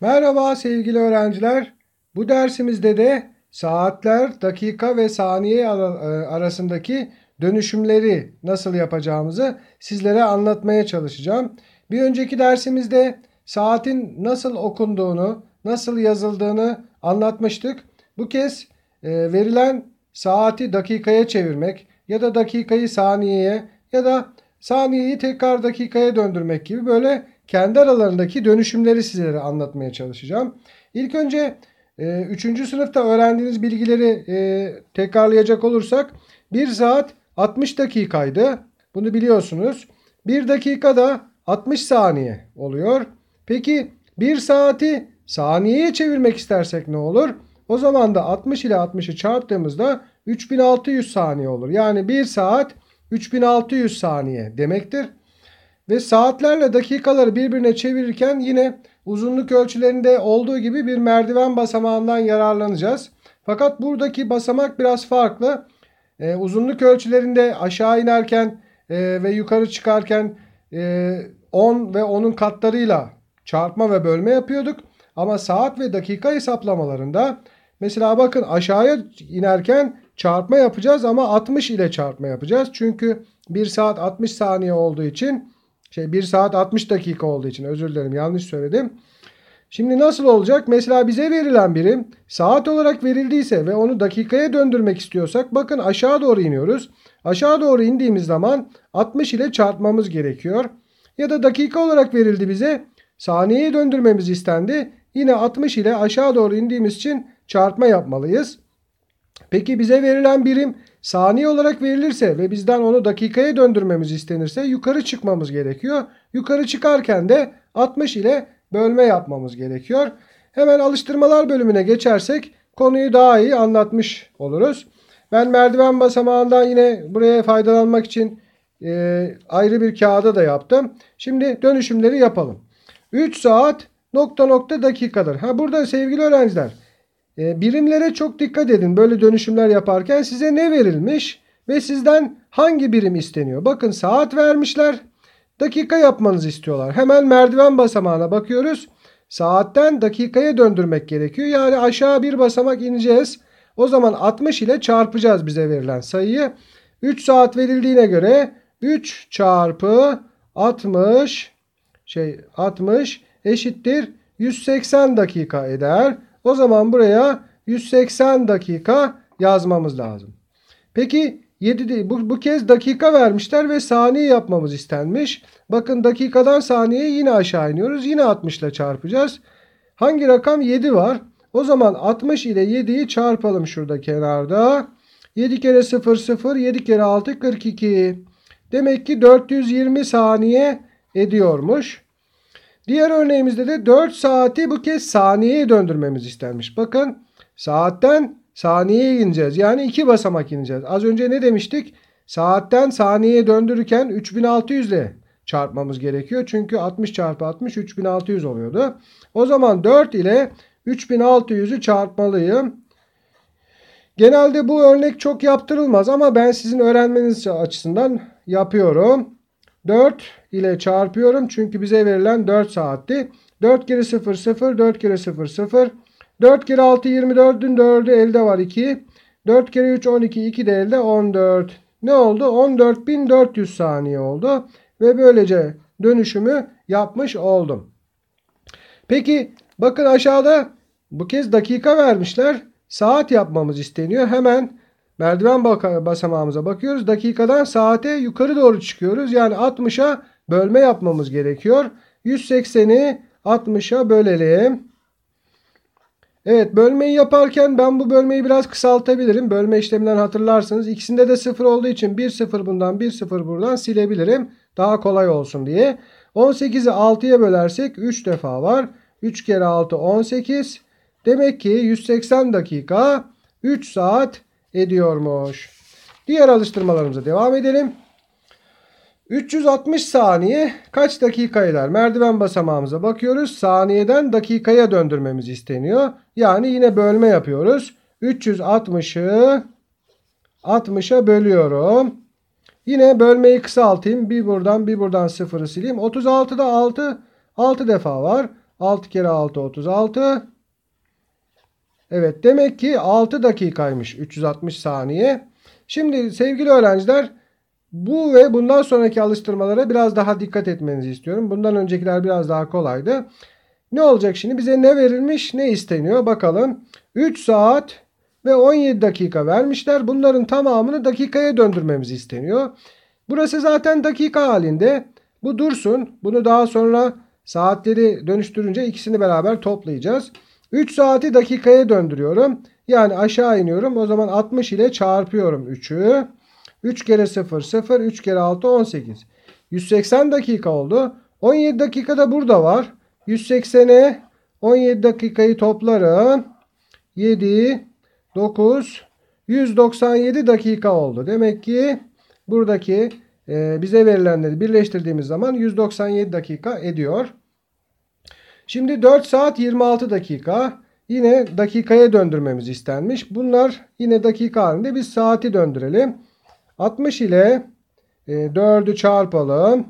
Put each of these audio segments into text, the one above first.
Merhaba sevgili öğrenciler. Bu dersimizde de saatler, dakika ve saniye e, arasındaki dönüşümleri nasıl yapacağımızı sizlere anlatmaya çalışacağım. Bir önceki dersimizde saatin nasıl okunduğunu, nasıl yazıldığını anlatmıştık. Bu kez e, verilen saati dakikaya çevirmek ya da dakikayı saniyeye ya da saniyeyi tekrar dakikaya döndürmek gibi böyle kendi aralarındaki dönüşümleri sizlere anlatmaya çalışacağım. İlk önce 3. E, sınıfta öğrendiğiniz bilgileri e, tekrarlayacak olursak 1 saat 60 dakikaydı. Bunu biliyorsunuz. 1 dakika da 60 saniye oluyor. Peki 1 saati saniyeye çevirmek istersek ne olur? O zaman da 60 ile 60'ı çarptığımızda 3600 saniye olur. Yani 1 saat 3600 saniye demektir ve saatlerle dakikaları birbirine çevirirken yine uzunluk ölçülerinde olduğu gibi bir merdiven basamağından yararlanacağız. Fakat buradaki basamak biraz farklı. Ee, uzunluk ölçülerinde aşağı inerken e, ve yukarı çıkarken e, 10 ve 10'un katlarıyla çarpma ve bölme yapıyorduk. Ama saat ve dakika hesaplamalarında mesela bakın aşağıya inerken çarpma yapacağız ama 60 ile çarpma yapacağız. Çünkü 1 saat 60 saniye olduğu için şey 1 saat 60 dakika olduğu için özür dilerim yanlış söyledim. Şimdi nasıl olacak? Mesela bize verilen birim saat olarak verildiyse ve onu dakikaya döndürmek istiyorsak bakın aşağı doğru iniyoruz. Aşağı doğru indiğimiz zaman 60 ile çarpmamız gerekiyor. Ya da dakika olarak verildi bize. Saniyeye döndürmemiz istendi. Yine 60 ile aşağı doğru indiğimiz için çarpma yapmalıyız. Peki bize verilen birim saniye olarak verilirse ve bizden onu dakikaya döndürmemiz istenirse yukarı çıkmamız gerekiyor. Yukarı çıkarken de 60 ile bölme yapmamız gerekiyor. Hemen alıştırmalar bölümüne geçersek konuyu daha iyi anlatmış oluruz. Ben merdiven basamağından yine buraya faydalanmak için e, ayrı bir kağıda da yaptım. Şimdi dönüşümleri yapalım. 3 saat nokta nokta dakikadır. Ha burada sevgili öğrenciler ee, birimlere çok dikkat edin. Böyle dönüşümler yaparken size ne verilmiş ve sizden hangi birim isteniyor? Bakın saat vermişler. Dakika yapmanızı istiyorlar. Hemen merdiven basamağına bakıyoruz. Saatten dakikaya döndürmek gerekiyor. Yani aşağı bir basamak ineceğiz. O zaman 60 ile çarpacağız bize verilen sayıyı. 3 saat verildiğine göre 3 çarpı 60 şey 60 eşittir 180 dakika eder. O zaman buraya 180 dakika yazmamız lazım. Peki 7 değil. Bu, bu kez dakika vermişler ve saniye yapmamız istenmiş. Bakın dakikadan saniye yine aşağı iniyoruz. Yine 60 ile çarpacağız. Hangi rakam? 7 var. O zaman 60 ile 7'yi çarpalım şurada kenarda. 7 kere 0 0 7 kere 6 42. Demek ki 420 saniye ediyormuş. Diğer örneğimizde de 4 saati bu kez saniyeye döndürmemiz istenmiş. Bakın saatten saniyeye ineceğiz. Yani 2 basamak ineceğiz. Az önce ne demiştik? Saatten saniyeye döndürürken 3600 ile çarpmamız gerekiyor. Çünkü 60 çarpı 60 3600 oluyordu. O zaman 4 ile 3600'ü çarpmalıyım. Genelde bu örnek çok yaptırılmaz ama ben sizin öğrenmeniz açısından yapıyorum. 4 ile çarpıyorum. Çünkü bize verilen 4 saatti. 4 kere 0 0. 4 kere 0 0. 4 kere 6 24'ün 4'ü elde var 2. 4 kere 3 12. 2 de elde 14. Ne oldu? 14.400 saniye oldu. Ve böylece dönüşümü yapmış oldum. Peki bakın aşağıda bu kez dakika vermişler. Saat yapmamız isteniyor. Hemen merdiven basamağımıza bakıyoruz. Dakikadan saate yukarı doğru çıkıyoruz. Yani 60'a bölme yapmamız gerekiyor. 180'i 60'a bölelim. Evet bölmeyi yaparken ben bu bölmeyi biraz kısaltabilirim. Bölme işleminden hatırlarsınız. İkisinde de 0 olduğu için 1 0 bundan 1 0 buradan silebilirim. Daha kolay olsun diye. 18'i 6'ya bölersek 3 defa var. 3 kere 6 18. Demek ki 180 dakika 3 saat ediyormuş. Diğer alıştırmalarımıza devam edelim. 360 saniye kaç dakika eder? Merdiven basamağımıza bakıyoruz. Saniyeden dakikaya döndürmemiz isteniyor. Yani yine bölme yapıyoruz. 360'ı 60'a bölüyorum. Yine bölmeyi kısaltayım. Bir buradan bir buradan sıfırı sileyim. 36'da 6 6 defa var. 6 kere 6 36. Evet demek ki 6 dakikaymış 360 saniye. Şimdi sevgili öğrenciler bu ve bundan sonraki alıştırmalara biraz daha dikkat etmenizi istiyorum. Bundan öncekiler biraz daha kolaydı. Ne olacak şimdi? Bize ne verilmiş, ne isteniyor? Bakalım. 3 saat ve 17 dakika vermişler. Bunların tamamını dakikaya döndürmemiz isteniyor. Burası zaten dakika halinde. Bu dursun. Bunu daha sonra saatleri dönüştürünce ikisini beraber toplayacağız. 3 saati dakikaya döndürüyorum. Yani aşağı iniyorum. O zaman 60 ile çarpıyorum 3'ü. 3 kere 0 0. 3 kere 6 18. 180 dakika oldu. 17 dakika da burada var. 180'e 17 dakikayı toplarım. 7 9 197 dakika oldu. Demek ki buradaki e, bize verilenleri birleştirdiğimiz zaman 197 dakika ediyor. Şimdi 4 saat 26 dakika yine dakikaya döndürmemiz istenmiş. Bunlar yine dakika halinde biz saati döndürelim. 60 ile 4'ü e, çarpalım.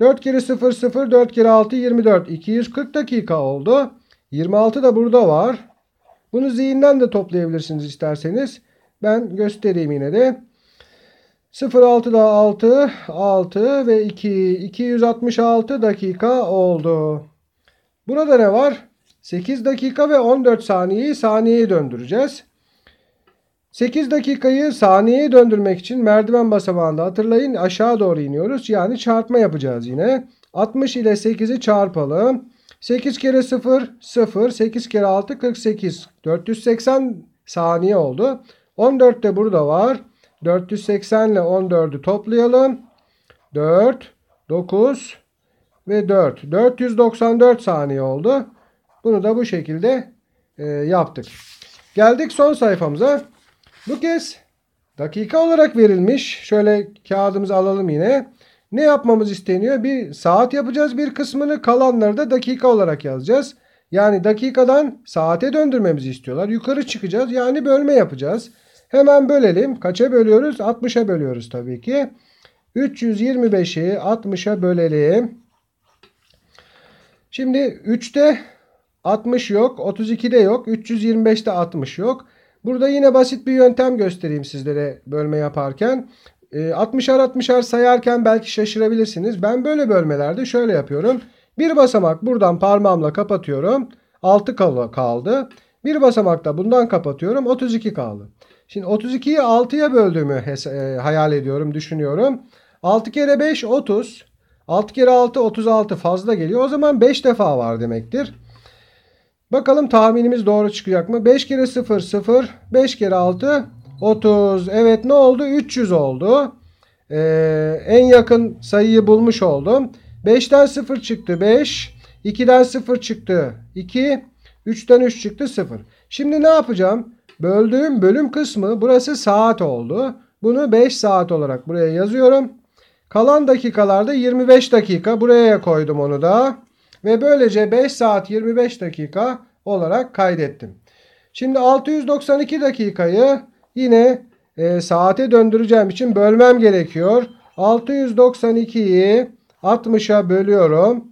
4 kere 0 0 4 kere 6 24 240 dakika oldu. 26 da burada var. Bunu zihinden de toplayabilirsiniz isterseniz. Ben göstereyim yine de. 06 da 6 6 ve 2 266 dakika oldu. Burada ne var? 8 dakika ve 14 saniyeyi saniyeye döndüreceğiz. 8 dakikayı saniyeye döndürmek için merdiven basamağında hatırlayın aşağı doğru iniyoruz. Yani çarpma yapacağız yine. 60 ile 8'i çarpalım. 8 kere 0 0 8 kere 6 48 480 saniye oldu. 14 de burada var. 480 ile 14'ü toplayalım. 4 9 ve 4. 494 saniye oldu. Bunu da bu şekilde e, yaptık. Geldik son sayfamıza. Bu kez dakika olarak verilmiş. Şöyle kağıdımızı alalım yine. Ne yapmamız isteniyor? Bir saat yapacağız bir kısmını kalanları da dakika olarak yazacağız. Yani dakikadan saate döndürmemizi istiyorlar. Yukarı çıkacağız yani bölme yapacağız. Hemen bölelim. Kaça bölüyoruz? 60'a bölüyoruz tabii ki. 325'i 60'a bölelim. Şimdi 3'te 60 yok. 32'de yok. 325'te 60 yok. Burada yine basit bir yöntem göstereyim sizlere bölme yaparken. 60'ar ee, 60'ar sayarken belki şaşırabilirsiniz. Ben böyle bölmelerde şöyle yapıyorum. Bir basamak buradan parmağımla kapatıyorum. 6 kaldı. Bir basamak da bundan kapatıyorum. 32 kaldı. Şimdi 32'yi 6'ya böldüğümü e, hayal ediyorum, düşünüyorum. 6 kere 5 30. 6 kere 6 36 fazla geliyor. O zaman 5 defa var demektir. Bakalım tahminimiz doğru çıkacak mı? 5 kere 0 0 5 kere 6 30. Evet ne oldu? 300 oldu. Ee, en yakın sayıyı bulmuş oldum. 5'ten 0 çıktı 5. 2'den 0 çıktı 2. 3'ten 3 çıktı 0. Şimdi ne yapacağım? Böldüğüm bölüm kısmı burası saat oldu. Bunu 5 saat olarak buraya yazıyorum. Kalan dakikalarda 25 dakika buraya koydum onu da. Ve böylece 5 saat 25 dakika olarak kaydettim. Şimdi 692 dakikayı yine e, saate döndüreceğim için bölmem gerekiyor. 692'yi 60'a bölüyorum.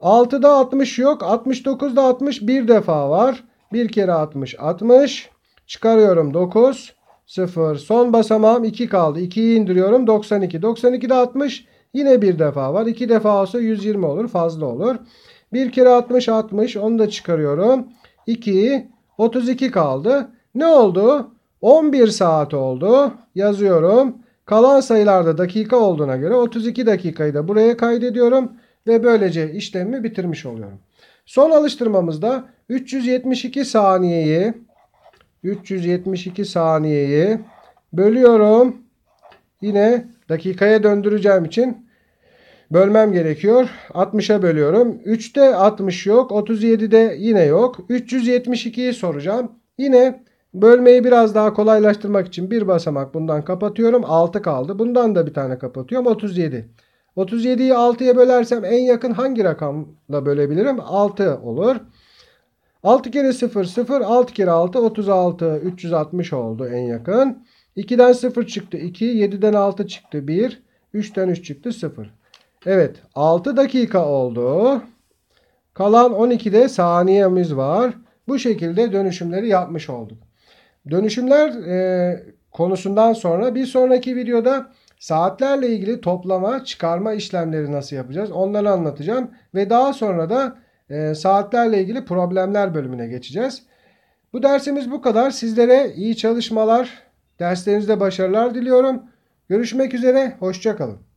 6'da 60 yok. 69'da 60 bir defa var. Bir kere 60 60. Çıkarıyorum 9. 0. Son basamağım 2 kaldı. 2'yi indiriyorum. 92. 92'de 60. Yine bir defa var. 2 defa olsa 120 olur. Fazla olur. 1 kere 60 60. Onu da çıkarıyorum. 2. 32 kaldı. Ne oldu? 11 saat oldu. Yazıyorum. Kalan sayılarda dakika olduğuna göre 32 dakikayı da buraya kaydediyorum. Ve böylece işlemi bitirmiş oluyorum. Son alıştırmamızda 372 saniyeyi 372 saniyeyi bölüyorum. Yine dakikaya döndüreceğim için bölmem gerekiyor. 60'a bölüyorum. 3'te 60 yok. 37'de yine yok. 372'yi soracağım. Yine bölmeyi biraz daha kolaylaştırmak için bir basamak bundan kapatıyorum. 6 kaldı. Bundan da bir tane kapatıyorum. 37. 37'yi 6'ya bölersem en yakın hangi rakamla bölebilirim? 6 olur. 6 kere 0 0 6 kere 6 36 360 oldu en yakın. 2'den 0 çıktı 2 7'den 6 çıktı 1 3'ten 3 çıktı 0. Evet 6 dakika oldu. Kalan 12'de saniyemiz var. Bu şekilde dönüşümleri yapmış olduk. Dönüşümler e, konusundan sonra bir sonraki videoda saatlerle ilgili toplama, çıkarma işlemleri nasıl yapacağız onları anlatacağım. Ve daha sonra da e, saatlerle ilgili problemler bölümüne geçeceğiz. Bu dersimiz bu kadar. Sizlere iyi çalışmalar, derslerinizde başarılar diliyorum. Görüşmek üzere, hoşçakalın.